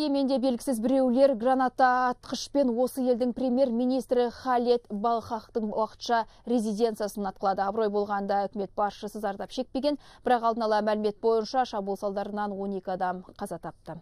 Еменде белгісіз біреулер граната атқышпен осы елдің премьер-министрі Халет Балхақтың уақытша резиденциясын атқылады. Аброй болғанда үкімет басшысы зардап шекпеген, бірақ алдын ала мәлімет бойынша шабыл салдарынан 12 адам қаза тапты.